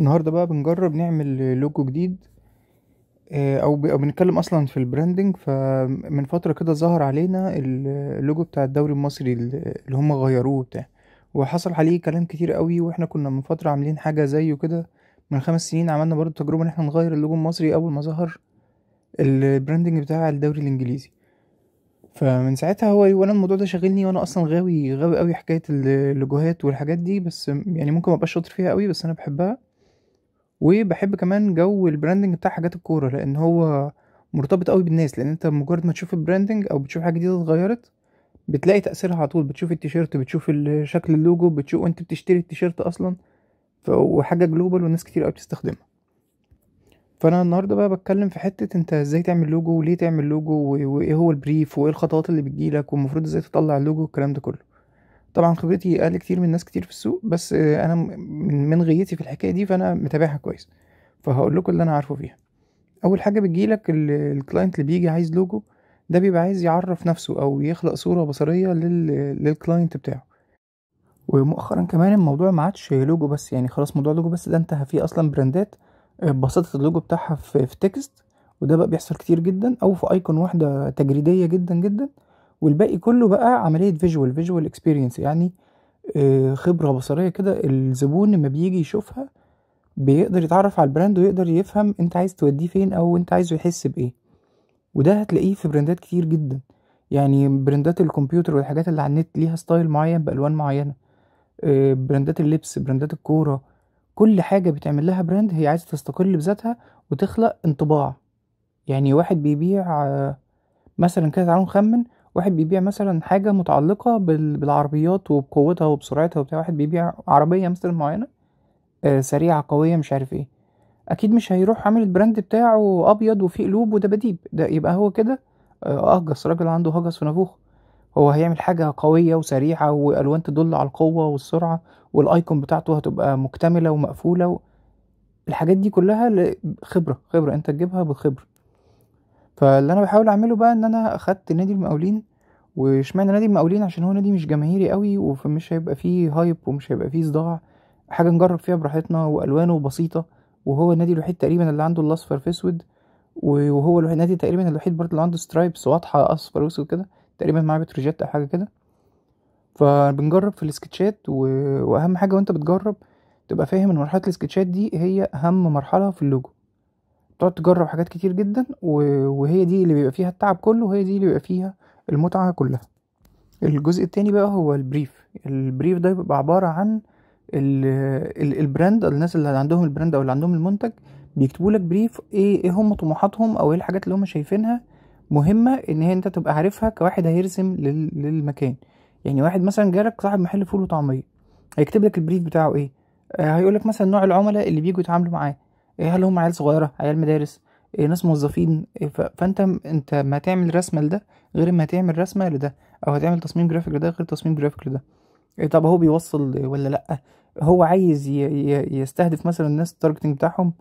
النهارده بقى بنجرب نعمل لوجو جديد آه، او بنتكلم اصلا في البراندنج فمن فتره كده ظهر علينا اللوجو بتاع الدوري المصري اللي هم غيروه بتاع وحصل عليه كلام كتير قوي واحنا كنا من فتره عاملين حاجه زيه كده من خمس سنين عملنا برضو تجربه ان احنا نغير اللوجو المصري اول ما ظهر البراندنج بتاع الدوري الانجليزي فمن ساعتها هو وانا الموضوع ده شاغلني وانا اصلا غاوي غاوي قوي حكايه اللوجوهات والحاجات دي بس يعني ممكن مبقاش شاطر فيها قوي بس انا بحبها وبحب كمان جو البراندنج بتاع حاجات الكوره لان هو مرتبط قوي بالناس لان انت مجرد ما تشوف البراندنج او بتشوف حاجه جديده اتغيرت بتلاقي تاثيرها على طول بتشوف التيشيرت بتشوف شكل اللوجو بتشوف وانت بتشتري التيشيرت اصلا وحاجه جلوبال والناس كتير قوي بتستخدمها فانا النهارده بقى بتكلم في حته انت ازاي تعمل لوجو وليه تعمل لوجو وايه هو البريف وايه الخطوات اللي بتجيلك والمفروض ازاي تطلع اللوجو والكلام ده كله طبعًا خبرتي أقل كتير من ناس كتير في السوق، بس آه، أنا من غيتي في الحكاية دي، فأنا متابعها كويس، فهقول لكم اللي أنا عارفه فيها. أول حاجة بتجيلك لك اللي بيجي عايز لوجو ده بيبقى عايز يعرّف نفسه أو يخلق صورة بصرية للكلاينت بتاعه، ومؤخرًا كمان الموضوع ما عادش لوجو بس يعني خلاص موضوع لوجو بس ده انتهى، في أصلًا براندات آه، بسطت اللوجو بتاعها في في وده بقى بيحصل كتير جدًا أو في ايكون واحدة تجريدية جدًا، جدًا. والباقي كله بقى عمليه فيجوال فيجوال اكسبيرينس يعني آه، خبره بصريه كده الزبون لما بيجي يشوفها بيقدر يتعرف على البراند ويقدر يفهم انت عايز توديه فين او انت عايزه يحس بايه وده هتلاقيه في براندات كتير جدا يعني براندات الكمبيوتر والحاجات اللي على النت ليها ستايل معين بالوان معينه آه، براندات اللبس براندات الكوره كل حاجه بتعمل لها براند هي عايزه تستقل بذاتها وتخلق انطباع يعني واحد بيبيع آه، مثلا كده تعالوا نخمن واحد بيبيع مثلا حاجة متعلقة بالعربيات وبقوتها وبسرعتها وبتاع واحد بيبيع عربية مثلا معينة آه، سريعة قوية مش عارف ايه اكيد مش هيروح عامل البراند بتاعه ابيض وفيه قلوب ودباديب ده يبقى هو كده آه، اهجس راجل عنده هجس ونافوخ هو هيعمل حاجة قوية وسريعة والوان تدل على القوة والسرعة والايكون بتاعته هتبقى مكتملة ومقفولة و... الحاجات دي كلها خبرة خبرة انت تجيبها بالخبرة فاللي انا بحاول اعمله بقى ان انا اخدت نادي المقاولين واشمعنى نادي المقاولين عشان هو نادي مش جماهيري قوي ومش هيبقى فيه هايب ومش هيبقى فيه صداع حاجه نجرب فيها براحتنا والوانه بسيطه وهو النادي الوحيد تقريبا اللي عنده الاصفر في اسود وهو النادي تقريبا الوحيد برضه اللي عنده سترايبس واضحه اصفر واسود كده تقريبا معاه بتروجيت او حاجه كده فبنجرب في السكتشات و... واهم حاجه وانت بتجرب تبقى فاهم ان مرحله السكتشات دي هي اهم مرحله في اللوجو تقعد تجرب حاجات كتير جدا وهي دي اللي بيبقى فيها التعب كله وهي دي اللي بيبقى فيها المتعة كلها الجزء التاني بقى هو البريف البريف ده بيبقى عبارة عن البراند الناس اللي عندهم البراند او اللي عندهم المنتج بيكتبوا لك بريف ايه ايه هم طموحاتهم او ايه الحاجات اللي هم شايفينها مهمه ان هي انت تبقى عارفها كواحد هيرسم للمكان يعني واحد مثلا جالك صاحب محل فول وطعميه هيكتب لك البريف بتاعه ايه آه، هيقول لك مثلا نوع العملاء اللي بيجوا يتعاملوا معاه إيه، هل هم عيال صغيره عيال مدارس إيه، ناس موظفين إيه، فانت انت ما تعمل رسمه لده غير ما تعمل رسمه لده او هتعمل تصميم جرافيك لده غير تصميم جرافيك لده طب هو بيوصل ولا لا هو عايز يستهدف مثلا الناس التارجتنج بتاعهم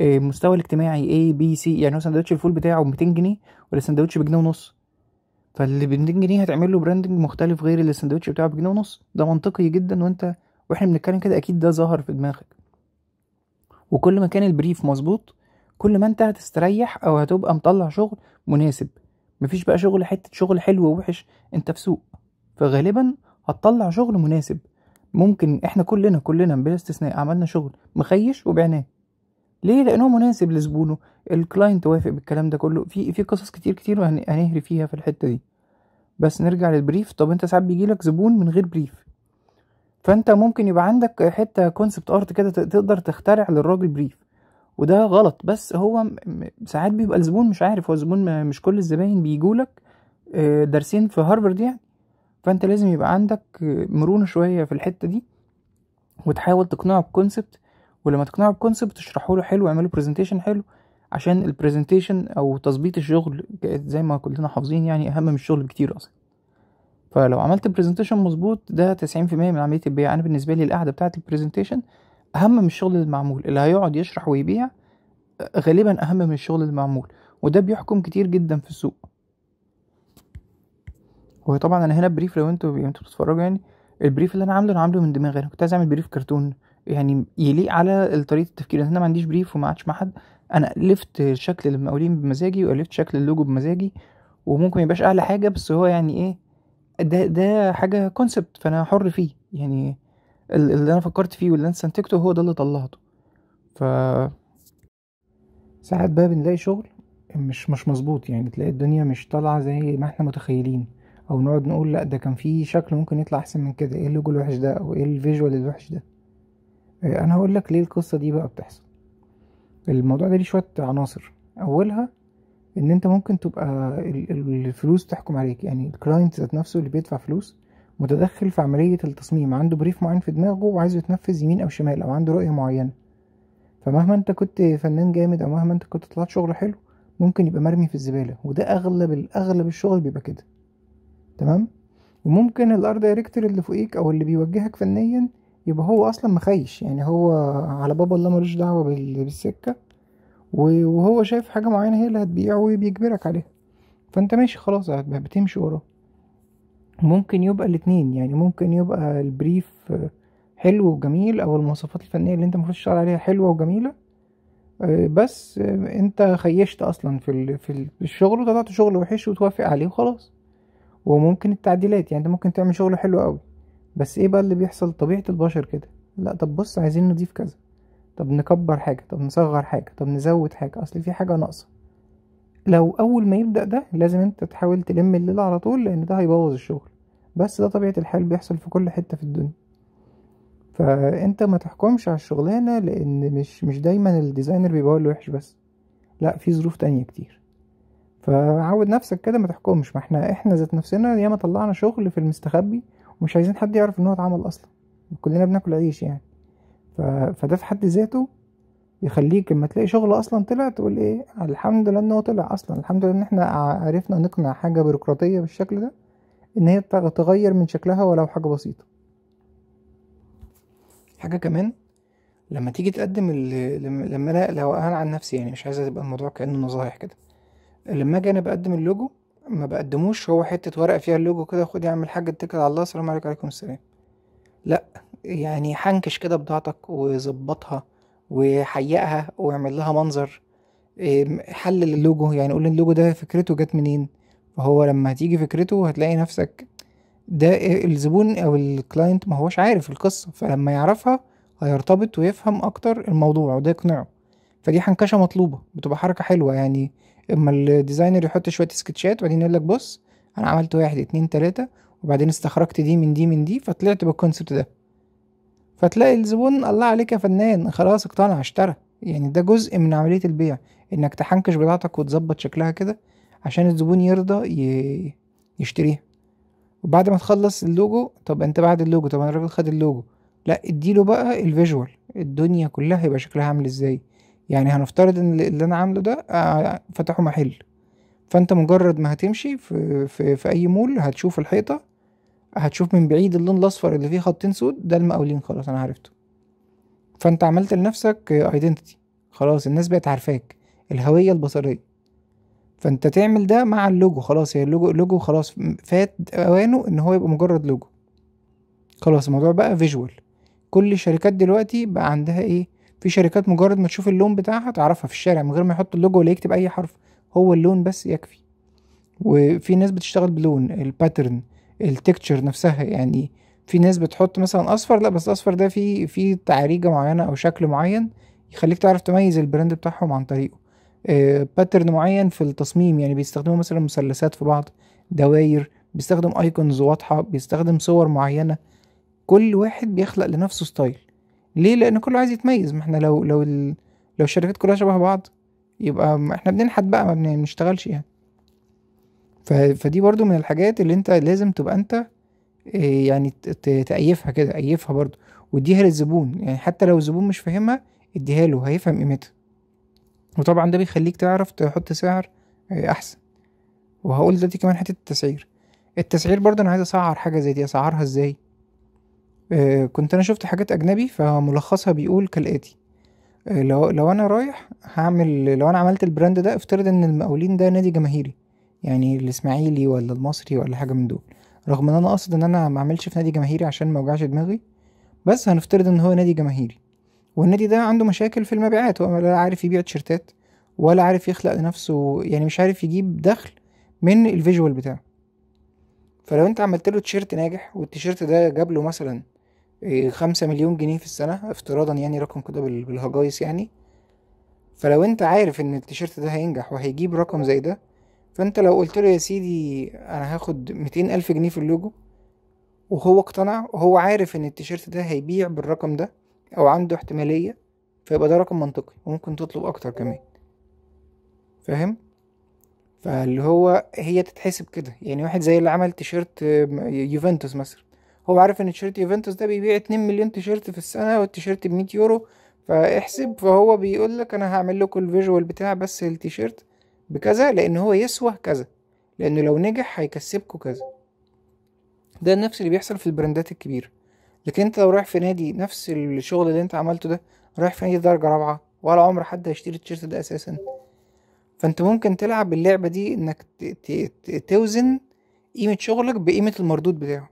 المستوى الاجتماعي A بي سي يعني هو سندوتش الفول بتاعه ب 200 جنيه ولا سندوتش بجنيه ونص فاللي ب 200 جنيه هتعمل له براندنج مختلف غير اللي السندوتش بتاعه بجنيه ونص ده منطقي جدا وانت واحنا بنتكلم كده اكيد ده ظهر في دماغك وكل ما كان البريف مظبوط كل ما انت هتستريح او هتبقى مطلع شغل مناسب مفيش بقى شغل حتة شغل حلو ووحش انت في سوق فغالبا هتطلع شغل مناسب ممكن احنا كلنا كلنا بلا استثناء عملنا شغل مخيش وبعناه ليه لانه مناسب لزبونه الكلاينت وافق بالكلام ده كله في في قصص كتير كتير هنهري فيها في الحته دي بس نرجع للبريف طب انت ساعات بيجيلك زبون من غير بريف فانت ممكن يبقى عندك حته كونسبت ارت كده تقدر تخترع للراجل بريف وده غلط بس هو ساعات بيبقى الزبون مش عارف هو الزبون مش كل الزباين بيجولك آه، دارسين في هارفرد يعني فانت لازم يبقى عندك مرونه شويه في الحته دي وتحاول تقنعه بكونسبت ولما تقنعه بكونسبت تشرحه له حلو اعمله برزنتيشن حلو عشان البرزنتيشن او تظبيط الشغل زي ما كلنا حافظين يعني اهم من الشغل بكتير اصلا فلو عملت برزنتيشن مظبوط ده 90% من عمليه البيع انا بالنسبه لي القعده بتاعه البرزنتيشن اهم من الشغل المعمول اللي هيقعد يشرح ويبيع غالبا اهم من الشغل المعمول وده بيحكم كتير جدا في السوق هو طبعا انا هنا بريف لو انتوا انتوا بتتفرجوا يعني البريف اللي انا عامله انا عامله من دماغي انا كنت عايز اعمل بريف كرتون يعني يليق على طريقه التفكير انا ما عنديش بريف وما عادش مع حد انا الفت شكل المقاولين بمزاجي والفت شكل اللوجو بمزاجي وممكن ميبقاش اعلى حاجه بس هو يعني ايه ده ده حاجه كونسبت فانا حر فيه يعني اللي انا فكرت فيه واللي انا استنتجته هو ده اللي طلعته ف ساعات بقى بنلاقي شغل مش مش مظبوط يعني تلاقي الدنيا مش طالعه زي ما احنا متخيلين او نقعد نقول لا ده كان في شكل ممكن يطلع احسن من كده ايه اللوجو الوحش ده او ايه الفيجوال الوحش ده آه، انا هقول لك ليه القصه دي بقى بتحصل الموضوع ده ليه شويه عناصر اولها ان انت ممكن تبقى الفلوس تحكم عليك يعني الكلاينت ذات نفسه اللي بيدفع فلوس متدخل في عملية التصميم عنده بريف معين في دماغه وعايزه يتنفذ يمين او شمال او عنده رؤية معينة فمهما انت كنت فنان جامد او مهما انت كنت طلعت شغل حلو ممكن يبقى مرمي في الزبالة وده اغلب اغلب الشغل بيبقى كده تمام وممكن الار دايركتور اللي فوقيك او اللي بيوجهك فنيا يبقى هو اصلا مخيش يعني هو على بابا الله ملوش دعوة بالسكة وهو شايف حاجة معينة هي اللي هتبيع وبيجبرك عليها فانت ماشي خلاص بتمشي وراه ممكن يبقى الاتنين يعني ممكن يبقى البريف حلو وجميل او المواصفات الفنية اللي انت المفروض تشتغل عليها حلوة وجميلة بس انت خيشت اصلا في في الشغل وطلعت شغل وحش وتوافق عليه وخلاص وممكن التعديلات يعني انت ممكن تعمل شغل حلو قوي بس ايه بقى اللي بيحصل طبيعة البشر كده لا طب بص عايزين نضيف كذا طب نكبر حاجة طب نصغر حاجة طب نزود حاجة أصل في حاجة ناقصة لو أول ما يبدأ ده لازم أنت تحاول تلم الليلة على طول لأن ده هيبوظ الشغل بس ده طبيعة الحال بيحصل في كل حتة في الدنيا فأنت ما تحكمش على الشغلانة لأن مش مش دايما الديزاينر بيبقى هو اللي وحش بس لا في ظروف تانية كتير فعود نفسك كده ما تحكمش ما احنا احنا ذات نفسنا ياما طلعنا شغل في المستخبي ومش عايزين حد يعرف ان هو اتعمل اصلا كلنا بناكل عيش يعني فده في حد ذاته يخليك لما تلاقي شغل اصلا طلع تقول ايه الحمد لله ان هو طلع اصلا الحمد لله ان احنا عرفنا نقنع حاجه بيروقراطيه بالشكل ده ان هي تغير من شكلها ولو حاجه بسيطه حاجه كمان لما تيجي تقدم لما انا لو انا عن نفسي يعني مش عايز تبقى الموضوع كانه نصايح كده لما اجي انا بقدم اللوجو ما بقدموش هو حته ورقه فيها اللوجو كده خد يا عم الحاج اتكل على الله السلام عليكم وعليكم السلام لا يعني حنكش كده بضاعتك وظبطها وحيقها واعمل لها منظر حلل اللوجو يعني قول اللوجو ده فكرته جت منين فهو لما هتيجي فكرته هتلاقي نفسك ده الزبون او الكلاينت ما هوش عارف القصه فلما يعرفها هيرتبط ويفهم اكتر الموضوع وده يقنعه فدي حنكشه مطلوبه بتبقى حركه حلوه يعني اما الديزاينر يحط شويه سكتشات وبعدين يقول لك بص انا عملت واحد اتنين تلاته وبعدين استخرجت دي من دي من دي فطلعت بالكونسبت ده فتلاقي الزبون الله عليك يا فنان خلاص اقتنع اشترى يعني ده جزء من عملية البيع انك تحنكش بضاعتك وتظبط شكلها كده عشان الزبون يرضى ي... يشتريها وبعد ما تخلص اللوجو طب انت بعد اللوجو طب انا الراجل خد اللوجو لا اديله بقى الفيجوال الدنيا كلها هيبقى شكلها عامل ازاي يعني هنفترض ان اللي انا عامله ده آه، فتحه محل فانت مجرد ما هتمشي في, في, في اي مول هتشوف الحيطه هتشوف من بعيد اللون الاصفر اللي فيه خطين سود ده المقاولين خلاص انا عرفته فانت عملت لنفسك ايدنتيتي خلاص الناس بقت عارفاك الهويه البصريه فانت تعمل ده مع اللوجو خلاص هي اللوجو اللوجو خلاص فات اوانه ان هو يبقى مجرد لوجو خلاص الموضوع بقى فيجوال كل الشركات دلوقتي بقى عندها ايه في شركات مجرد ما تشوف اللون بتاعها تعرفها في الشارع من غير ما يحط اللوجو ولا يكتب اي حرف هو اللون بس يكفي وفي ناس بتشتغل بلون الباترن التكتشر نفسها يعني في ناس بتحط مثلا اصفر لا بس الاصفر ده فيه في تعريجه معينه او شكل معين يخليك تعرف تميز البراند بتاعهم عن طريقه آه باترن معين في التصميم يعني بيستخدموا مثلا مثلثات في بعض دواير بيستخدم ايكونز واضحه بيستخدم صور معينه كل واحد بيخلق لنفسه ستايل ليه لان كله عايز يتميز ما احنا لو لو لو الشركات كلها شبه بعض يبقى احنا بننحت بقى ما بنشتغلش يعني فدي برضو من الحاجات اللي انت لازم تبقى انت آه، يعني تأيفها كده أيفها برضو واديها للزبون يعني حتى لو الزبون مش فاهمها اديها له هيفهم قيمتها وطبعا ده بيخليك تعرف تحط سعر آه، احسن وهقول دلوقتي كمان حته التسعير التسعير برضه انا عايز اسعر حاجه زي دي اسعرها ازاي آه، كنت انا شفت حاجات اجنبي فملخصها بيقول كالاتي لو لو انا رايح هعمل لو انا عملت البراند ده افترض ان المقاولين ده نادي جماهيري يعني الاسماعيلي ولا المصري ولا حاجه من دول رغم ان انا اقصد ان انا ما اعملش في نادي جماهيري عشان ما اوجعش دماغي بس هنفترض ان هو نادي جماهيري والنادي ده عنده مشاكل في المبيعات هو لا عارف يبيع تيشرتات ولا عارف يخلق لنفسه يعني مش عارف يجيب دخل من الفيجوال بتاعه فلو انت عملت له تيشرت ناجح والتيشرت ده جاب له مثلا آه، خمسة مليون جنيه في السنة افتراضا يعني رقم كده بالهجايس يعني فلو انت عارف ان التيشيرت ده هينجح وهيجيب رقم زي ده فانت لو قلت له يا سيدي انا هاخد ميتين الف جنيه في اللوجو وهو اقتنع وهو عارف ان التيشيرت ده هيبيع بالرقم ده او عنده احتمالية فيبقى ده رقم منطقي وممكن تطلب اكتر كمان فاهم فاللي هو هي تتحسب كده يعني واحد زي اللي عمل تيشيرت يوفنتوس مثلا هو عارف ان تيشيرت يوفنتوس ده بيبيع 2 مليون تيشيرت في السنه والتيشيرت ب 100 يورو فاحسب فهو بيقول لك انا هعمل لكم الفيجوال بتاع بس التيشيرت بكذا لأن هو يسوى كذا لأنه لو نجح هيكسبكوا كذا ده نفس اللي بيحصل في البراندات الكبيرة لكن انت لو رايح في نادي نفس الشغل اللي انت عملته ده رايح في نادي درجة رابعة ولا عمر حد هيشتري التيشيرت ده أساسا فانت ممكن تلعب اللعبة دي انك توزن قيمة شغلك بقيمة المردود بتاعه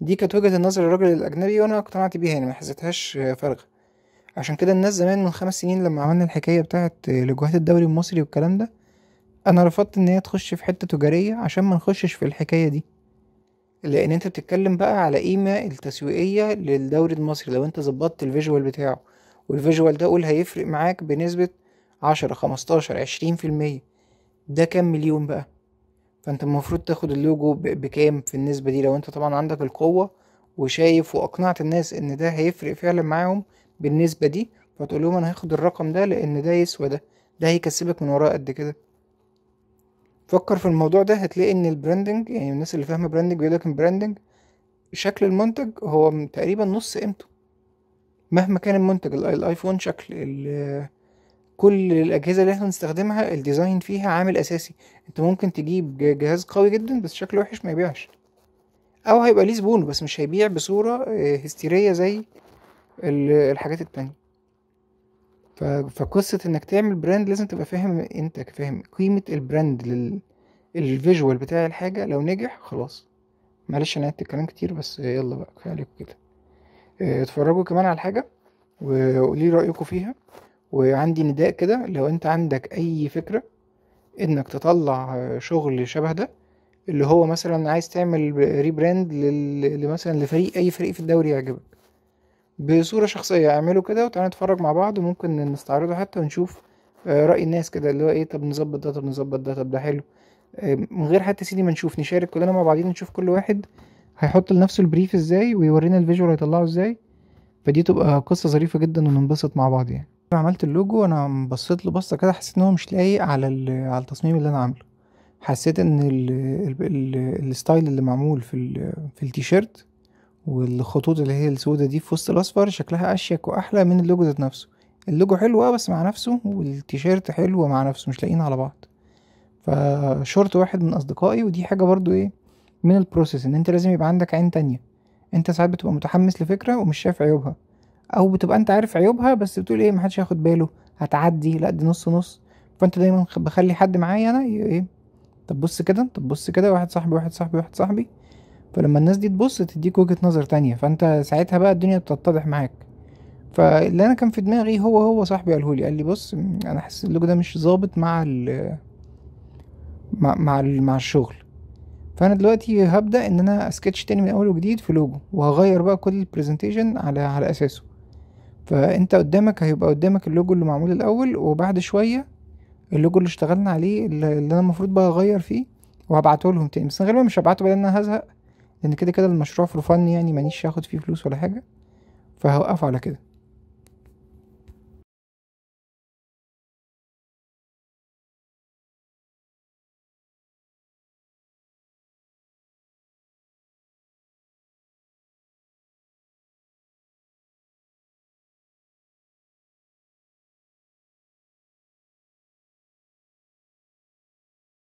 دي كانت وجهة النظر الراجل الأجنبي وأنا اقتنعت بيها يعني ما حسيتهاش فارغة عشان كده الناس زمان من خمس سنين لما عملنا الحكاية بتاعه لجوهات الدوري المصري والكلام ده انا رفضت ان هي تخش في حته تجاريه عشان ما نخشش في الحكايه دي لان انت بتتكلم بقى على قيمه التسويقيه للدوري المصري لو انت ظبطت الفيجوال بتاعه والفيجوال ده قول هيفرق معاك بنسبه عشرة خمستاشر عشرين في المية ده كام مليون بقى فانت المفروض تاخد اللوجو بكام في النسبة دي لو انت طبعا عندك القوة وشايف واقنعت الناس ان ده هيفرق فعلا معاهم بالنسبة دي فتقول لهم انا هاخد الرقم ده لان ده يسوى ده ده هيكسبك من وراء قد كده فكر في الموضوع ده هتلاقي ان البراندنج يعني الناس اللي فاهمه براندنج بيقول لك البراندنج شكل المنتج هو تقريبا نص قيمته مهما كان المنتج الايفون شكل كل الاجهزه اللي احنا بنستخدمها الديزاين فيها عامل اساسي انت ممكن تجيب جهاز قوي جدا بس شكله وحش ما يبيعش او هيبقى ليه زبون بس مش هيبيع بصوره آه، هستيريه زي الحاجات التانية ف... فقصة انك تعمل براند لازم تبقى فاهم انت فاهم قيمة البراند لل الفيجوال بتاع الحاجة لو نجح خلاص معلش انا قعدت كلام كتير بس يلا بقى كفاية عليكم كده آه، اتفرجوا كمان على الحاجة وقولي رأيكم فيها وعندي نداء كده لو انت عندك اي فكرة انك تطلع شغل شبه ده اللي هو مثلا عايز تعمل ريبراند لمثلا مثلا لفريق اي فريق في الدوري يعجبك بصورة شخصية يعني اعملوا كده وتعالوا نتفرج مع بعض وممكن نستعرضه حتى ونشوف آه، رأي الناس كده اللي هو ايه طب نظبط ده طب نظبط ده طب ده حلو آه، من غير حتى سيدي ما نشوف نشارك كلنا مع بعضينا نشوف كل واحد هيحط لنفسه البريف ازاي ويورينا الفيجوال هيطلعه ازاي فدي تبقى قصة ظريفة جدا وننبسط مع بعض يعني عملت اللوجو انا بصيت له بصه كده حسيت ان هو مش لايق على على التصميم اللي انا عامله حسيت ان الستايل اللي معمول في في التيشيرت والخطوط اللي هي السودة دي في وسط الاصفر شكلها اشيك واحلى من اللوجو ذات نفسه اللوجو حلو اه بس مع نفسه والتيشيرت حلو مع نفسه مش لاقيين على بعض فشورت واحد من اصدقائي ودي حاجه برضو ايه من البروسيس ان انت لازم يبقى عندك عين تانية انت ساعات بتبقى متحمس لفكره ومش شايف عيوبها او بتبقى انت عارف عيوبها بس بتقول ايه محدش هياخد باله هتعدي لا دي نص نص فانت دايما بخلي حد معايا انا ايه طب بص كده طب بص كده واحد صاحبي واحد صاحبي واحد صاحبي فلما الناس دي تبص تديك وجهة نظر تانية فانت ساعتها بقى الدنيا بتتضح معاك فاللي انا كان في دماغي هو هو صاحبي قالهولي قال لي بص انا حاسس اللوجو ده مش ظابط مع ال مع مع, مع الشغل فانا دلوقتي هبدا ان انا اسكتش تاني من اول وجديد في لوجو وهغير بقى كل البرزنتيشن على على اساسه فانت قدامك هيبقى قدامك اللوجو اللي معمول الاول وبعد شويه اللوجو اللي اشتغلنا عليه اللي انا المفروض بقى اغير فيه وهبعته لهم تاني بس غالبا مش هبعته بدل انا هزهق لان كده كده المشروع فور فن يعني مانيش هاخد فيه فلوس ولا حاجه فهوقفه على كده